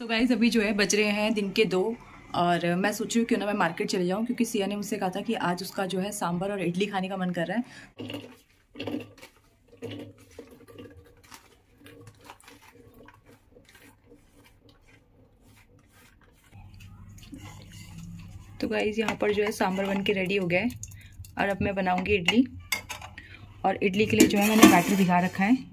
तो गाइज़ अभी जो है बज रहे हैं दिन के दो और मैं सोच रही हूँ क्यों ना मैं मार्केट चले जाऊँ क्योंकि सिया ने मुझसे कहा था कि आज उसका जो है सांभर और इडली खाने का मन कर रहा है तो गाइज़ यहाँ पर जो है सांभर बन के रेडी हो गया है और अब मैं बनाऊंगी इडली और इडली के लिए जो है मैंने बैटर भिगा रखा है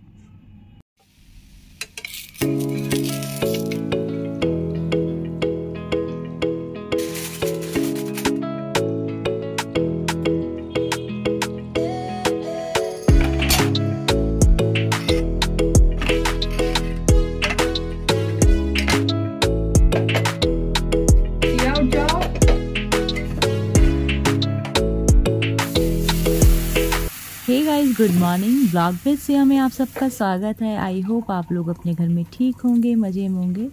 गुड मॉर्निंग ब्लॉग पेज से हमें आप सबका स्वागत है आई होप आप लोग अपने घर में ठीक होंगे मज़े में होंगे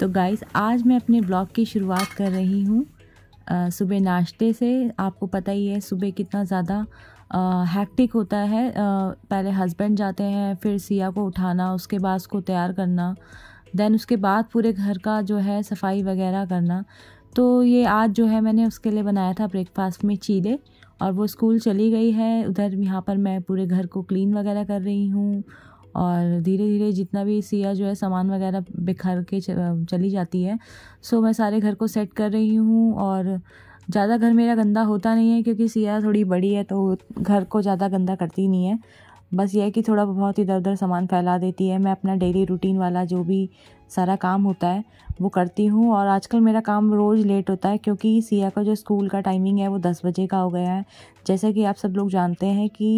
तो गाइस आज मैं अपने ब्लॉग की शुरुआत कर रही हूँ सुबह नाश्ते से आपको पता ही है सुबह कितना ज़्यादा हैक्टिक होता है आ, पहले हस्बैंड जाते हैं फिर सिया को उठाना उसके बाद उसको तैयार करना देन उसके बाद पूरे घर का जो है सफाई वगैरह करना तो ये आज जो है मैंने उसके लिए बनाया था ब्रेकफास्ट में चीले और वो स्कूल चली गई है उधर यहाँ पर मैं पूरे घर को क्लीन वगैरह कर रही हूँ और धीरे धीरे जितना भी सिया जो है सामान वगैरह बिखर के चली जाती है सो मैं सारे घर को सेट कर रही हूँ और ज़्यादा घर मेरा गंदा होता नहीं है क्योंकि सिया थोड़ी बड़ी है तो घर को ज़्यादा गंदा करती नहीं है बस यह है कि थोड़ा बहुत इधर उधर सामान फैला देती है मैं अपना डेली रूटीन वाला जो भी सारा काम होता है वो करती हूँ और आजकल मेरा काम रोज़ लेट होता है क्योंकि सिया का जो स्कूल का टाइमिंग है वो दस बजे का हो गया है जैसे कि आप सब लोग जानते हैं कि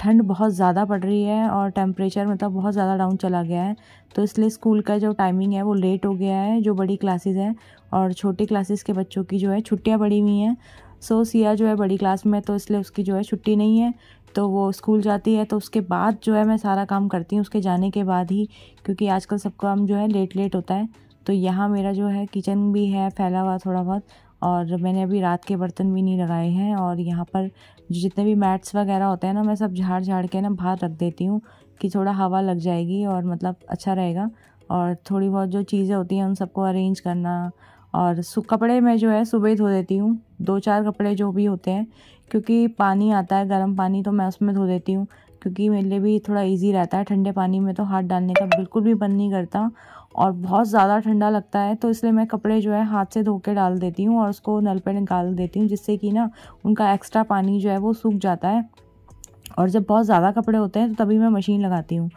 ठंड बहुत ज़्यादा पड़ रही है और टेम्परेचर मतलब बहुत ज़्यादा डाउन चला गया है तो इसलिए स्कूल का जो टाइमिंग है वो लेट हो गया है जो बड़ी क्लासेस हैं और छोटी क्लासेस के बच्चों की जो है छुट्टियाँ पड़ी हुई हैं सो सिया जो है बड़ी क्लास में तो इसलिए उसकी जो है छुट्टी नहीं है तो वो स्कूल जाती है तो उसके बाद जो है मैं सारा काम करती हूँ उसके जाने के बाद ही क्योंकि आजकल सब काम जो है लेट लेट होता है तो यहाँ मेरा जो है किचन भी है फैला हुआ थोड़ा बहुत और मैंने अभी रात के बर्तन भी नहीं लगाए हैं और यहाँ पर जो जितने भी मैट्स वगैरह होते हैं ना मैं सब झाड़ झाड़ के ना बाहर रख देती हूँ कि थोड़ा हवा लग जाएगी और मतलब अच्छा रहेगा और थोड़ी बहुत जो चीज़ें होती हैं उन सबको अरेंज करना और कपड़े मैं जो है सुबह धो देती हूँ दो चार कपड़े जो भी होते हैं क्योंकि पानी आता है गर्म पानी तो मैं उसमें धो देती हूँ क्योंकि मेरे लिए भी थोड़ा इजी रहता है ठंडे पानी में तो हाथ डालने का बिल्कुल भी मन नहीं करता और बहुत ज़्यादा ठंडा लगता है तो इसलिए मैं कपड़े जो है हाथ से धो के डाल देती हूँ और उसको नल पर निकाल देती हूँ जिससे कि ना उनका एक्स्ट्रा पानी जो है वो सूख जाता है और जब बहुत ज़्यादा कपड़े होते हैं तो तभी मैं मशीन लगाती हूँ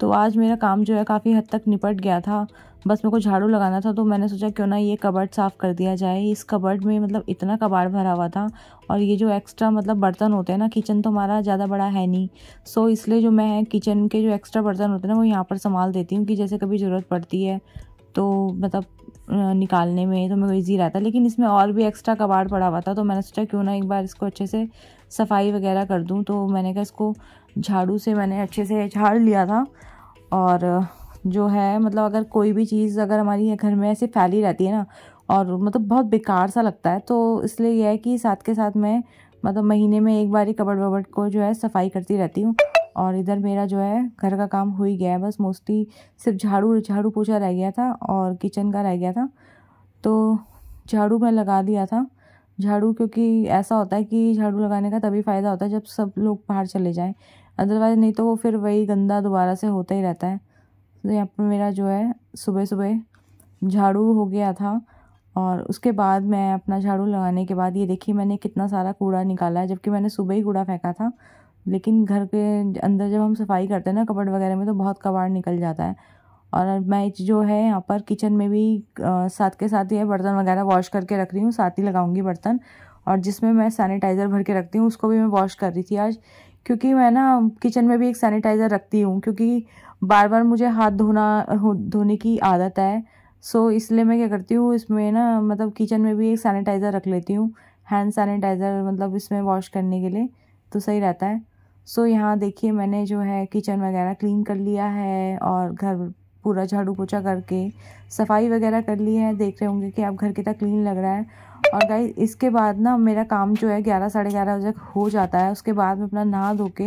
तो आज मेरा काम जो है काफ़ी हद तक निपट गया था बस मेरे को झाड़ू लगाना था तो मैंने सोचा क्यों ना ये कबर्ड साफ़ कर दिया जाए इस कबर्ड में मतलब इतना कबाड़ भरा हुआ था और ये जो एक्स्ट्रा मतलब बर्तन होते हैं ना किचन तो हमारा ज़्यादा बड़ा है नहीं सो इसलिए जो मैं किचन के जो एक्स्ट्रा बर्तन होते हैं ना वो यहाँ पर संभाल देती हूँ कि जैसे कभी ज़रूरत पड़ती है तो मतलब निकालने में तो मेरे को ईजी रहता लेकिन इसमें और भी एक्स्ट्रा कबाड़ पड़ा हुआ था तो मैंने सोचा क्यों ना एक बार इसको अच्छे से सफाई वगैरह कर दूँ तो मैंने कहा इसको झाड़ू से मैंने अच्छे से झाड़ लिया था और जो है मतलब अगर कोई भी चीज़ अगर हमारी घर में ऐसे फैली रहती है ना और मतलब बहुत बेकार सा लगता है तो इसलिए यह है कि साथ के साथ मैं मतलब महीने में एक बार ही कबड़ वबड़ को जो है सफाई करती रहती हूँ और इधर मेरा जो है घर का काम हो ही गया है बस मोस्टली सिर्फ झाड़ू झाड़ू पोछा रह गया था और किचन का रह गया था तो झाड़ू मैं लगा दिया था झाड़ू क्योंकि ऐसा होता है कि झाड़ू लगाने का तभी फ़ायदा होता है जब सब लोग बाहर चले जाएँ अदरवाइज़ नहीं तो वो फिर वही गंदा दोबारा से होता ही रहता है तो यहाँ पर मेरा जो है सुबह सुबह झाड़ू हो गया था और उसके बाद मैं अपना झाड़ू लगाने के बाद ये देखिए मैंने कितना सारा कूड़ा निकाला है जबकि मैंने सुबह ही कूड़ा फेंका था लेकिन घर के अंदर जब हम सफाई करते हैं ना कपड़ वगैरह में तो बहुत कबाड़ निकल जाता है और मैं जो है यहाँ पर किचन में भी आ, साथ के साथ ये बर्तन वगैरह वॉश करके रख रही हूँ साथ ही लगाऊंगी बर्तन और जिसमें मैं सैनिटाइज़र भर के रखती हूँ उसको भी मैं वॉश कर रही थी आज क्योंकि मैं ना किचन में भी एक सैनिटाइज़र रखती हूँ क्योंकि बार बार मुझे हाथ धोना धोने की आदत है सो इसलिए मैं क्या करती हूँ इसमें ना मतलब किचन में भी एक सैनिटाइज़र रख लेती हूँ हैंड सैनिटाइज़र मतलब इसमें वॉश करने के लिए तो सही रहता है सो यहाँ देखिए मैंने जो है किचन वगैरह क्लीन कर लिया है और घर पूरा झाड़ू पोछा करके सफाई वगैरह कर ली है देख रहे होंगे कि आप घर कितना क्लीन लग रहा है और गाइस इसके बाद ना मेरा काम जो है ग्यारह साढ़े ग्यारह बजे हो जाता है उसके बाद मैं अपना नहा धो के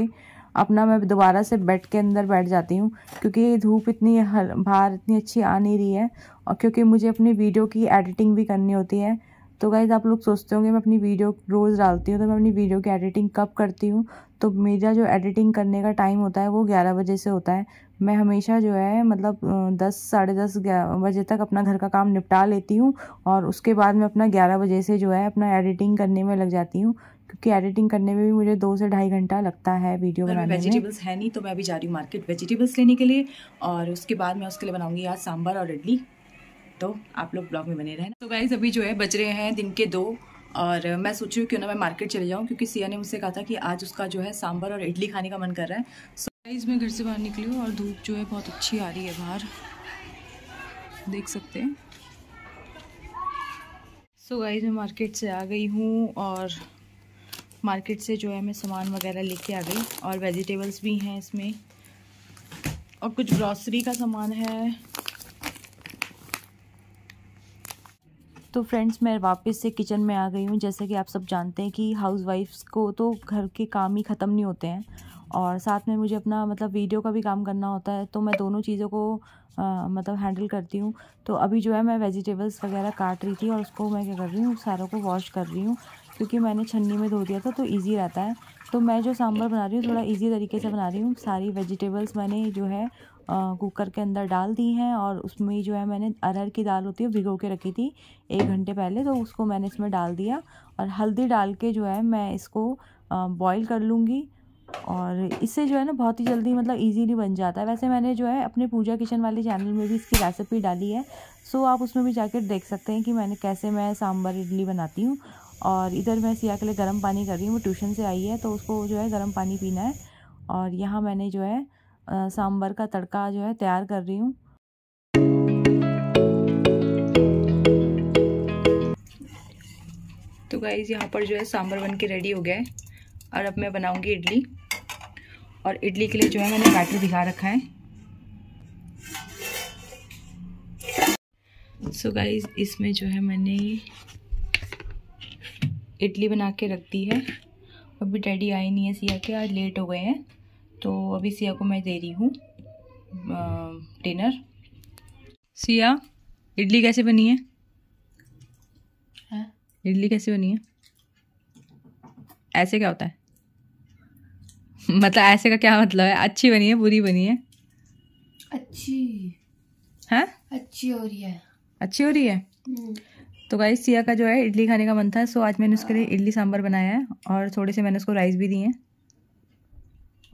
अपना मैं दोबारा से बेड के अंदर बैठ जाती हूँ क्योंकि धूप इतनी बाहर इतनी अच्छी आ नहीं रही है और क्योंकि मुझे अपनी वीडियो की एडिटिंग भी करनी होती है तो गाइज़ आप लोग सोचते होंगे मैं अपनी वीडियो रोज़ डालती हूँ तो मैं अपनी वीडियो की एडिटिंग कब करती हूँ तो मेरा जो एडिटिंग करने का टाइम होता है वो ग्यारह बजे से होता है मैं हमेशा जो है मतलब दस साढ़े दस बजे तक अपना घर का काम निपटा लेती हूँ और उसके बाद मैं अपना ग्यारह बजे से जो है अपना एडिटिंग करने में लग जाती हूँ क्योंकि एडिटिंग करने में भी मुझे दो से ढाई घंटा लगता है वीडियो बनाने में वेजिटेबल्स है नहीं तो मैं अभी जा रही हूँ मार्केट वेजिटेबल्स लेने के लिए और उसके बाद मैं उसके लिए बनाऊँगी आज सांभर और इडली तो आप लोग ब्लॉग में बने रहना तो गाइज अभी जो है बज रहे हैं दिन के दो और मैं सोच रही हूँ क्यों ना मैं मार्केट चले जाऊँ क्योंकि सिया ने मुझसे कहा था कि आज उसका जो है सांभर और इडली खाने का मन कर रहा है सो गाइज मैं घर से बाहर निकली हूँ और धूप जो है बहुत अच्छी आ रही है बाहर देख सकते हैं सो so गाइज मैं मार्केट से आ गई हूँ और मार्केट से जो है मैं सामान वगैरह लेके आ गई और वेजिटेबल्स भी हैं इसमें और कुछ ग्रॉसरी का सामान है तो फ्रेंड्स मैं वापस से किचन में आ गई हूँ जैसे कि आप सब जानते हैं कि हाउस वाइफ्स को तो घर के काम ही ख़त्म नहीं होते हैं और साथ में मुझे अपना मतलब वीडियो का भी काम करना होता है तो मैं दोनों चीज़ों को आ, मतलब हैंडल करती हूँ तो अभी जो है मैं वेजिटेबल्स वगैरह काट रही थी और उसको मैं क्या कर रही हूँ सारों को वॉश कर रही हूँ क्योंकि मैंने छन्नी में धो दिया था तो ईजी रहता है तो मैं जो सांभर बना रही हूँ थोड़ा ईजी तरीके से बना रही हूँ सारी वेजिटेबल्स मैंने जो है कुकर के अंदर डाल दी हैं और उसमें जो है मैंने अरहर की दाल होती है भिगो के रखी थी एक घंटे पहले तो उसको मैंने इसमें डाल दिया और हल्दी डाल के जो है मैं इसको बॉईल कर लूँगी और इससे जो है ना बहुत ही जल्दी मतलब इजीली बन जाता है वैसे मैंने जो है अपने पूजा किचन वाले चैनल में भी इसकी रेसिपी डाली है सो आप उसमें भी जाकर देख सकते हैं कि मैंने कैसे मैं सांभर इडली बनाती हूँ और इधर मैं सिया के लिए गर्म पानी कर रही हूँ वो ट्यूशन से आई है तो उसको जो है गर्म पानी पीना है और यहाँ मैंने जो है सांबर का तड़का जो है तैयार कर रही हूँ तो गाइज़ यहाँ पर जो है सांबर बन के रेडी हो गया है और अब मैं बनाऊँगी इडली और इडली के लिए जो है मैंने बैटर भिगा रखा है सो so गाइज इसमें जो है मैंने इडली बना के रख दी है अभी डैडी आए नहीं है सिया के आज लेट हो गए हैं तो अभी सिया को मैं दे रही हूँ डिनर सिया इडली कैसे बनी है, है? हाँ। इडली कैसे बनी है ऐसे क्या होता है मतलब ऐसे का क्या मतलब है अच्छी बनी है बुरी बनी है अच्छी है हाँ? अच्छी हो रही है अच्छी हो रही है हम्म। तो गाई सिया का जो है इडली खाने का मन था सो आज मैंने उसके लिए इडली सांभर बनाया है और थोड़े से मैंने उसको राइस भी दिए हैं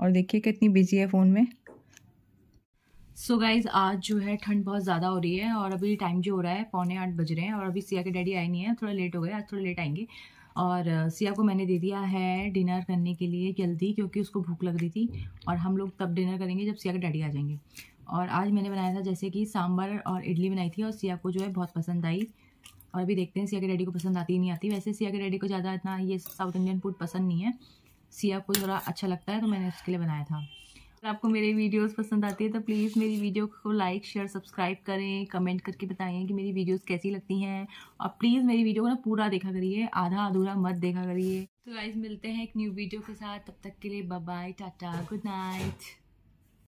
और देखिए कितनी बिजी है फ़ोन में सो so गाइज आज जो है ठंड बहुत ज़्यादा हो रही है और अभी टाइम जो हो रहा है पौने आठ बज रहे हैं और अभी सिया के डैडी आए नहीं है थोड़ा लेट हो गए आज थोड़ा लेट आएंगे और सिया को मैंने दे दिया है डिनर करने के लिए जल्दी क्योंकि उसको भूख लग रही थी और हम लोग तब डिनर करेंगे जब सिया के डैडी आ जाएंगे और आज मैंने बनाया था जैसे कि सांभर और इडली बनाई थी और सिया को जो है बहुत पसंद आई और अभी देखते हैं सिया के डैडी को पसंद आती नहीं आती वैसे सिया के डैडी को ज़्यादा इतना ये साउथ इंडियन फूड पसंद नहीं है सिया को थोड़ा अच्छा लगता है तो मैंने उसके लिए बनाया था अगर आपको मेरे वीडियोस पसंद आती है तो प्लीज़ मेरी वीडियो को लाइक शेयर सब्सक्राइब करें कमेंट करके बताएं कि मेरी वीडियोस कैसी लगती हैं और प्लीज़ मेरी वीडियो को ना पूरा देखा करिए आधा अधूरा मत देखा करिए तो गाइज मिलते हैं एक न्यू वीडियो के साथ तब तक के लिए बाय टाटा गुड नाइट